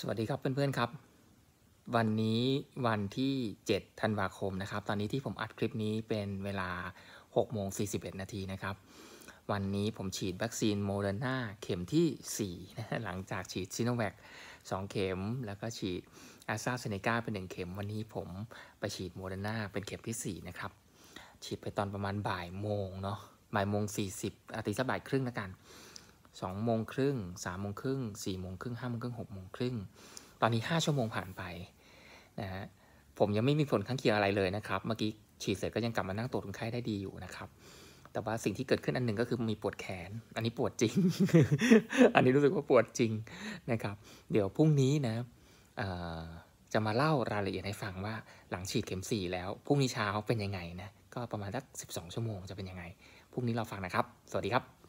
สวัสดีครับเพื่อนๆครับ วันนี้วันที่7ธันวาคมนะครับ ตอนนี้ที่ผมอัดคลิปนี้เป็นเวลา6โมง41นาทีนะครับ วันนี้ผมฉีดวัคซีนโมเดอร์นาเข็มที่4นะหลังจากฉีดซิโนแวค2เข็มแล้วก็ฉีดอาซาเซเนกาเป็น1เข็ม วันนี้ผมไปฉีดโมเดอร์นาเป็นเข็มที่ 4 นะครับ ฉีดไปตอนประมาณบ่ายโมงเนาะบ่ายโมง 40อาทิตย์บ่ายครึ่งแล้วกันสองโมงครึ่งสามโมงครึ่งสี่โมงครึ่งห้าโมงครึ่งหกโมงครึ่งตอนนี้ห้าชั่วโมงผ่านไปนะฮะผมยังไม่มีผลข้างเคียงอะไรเลยนะครับ เมื่อกี้ฉีดเสร็จก็ยังกลับมานั่งตรวจคนไข้ได้ดีอยู่นะครับ แต่ว่าสิ่งที่เกิดขึ้นอันหนึ่งก็คือมีปวดแขน อันนี้ปวดจริง อันนี้รู้สึกว่าปวดจริงนะครับ เดี๋ยวพรุ่งนี้นะจะมาเล่ารายละเอียดให้ฟังว่าหลังฉีดเข็มสี่แล้วพรุ่งนี้เช้าเป็นยังไงนะก็ประมาณสักสสิบองชั่วโมงจะเป็นยังไงพรุ่งนี้เราฟังนะครับ สวัสดีครับ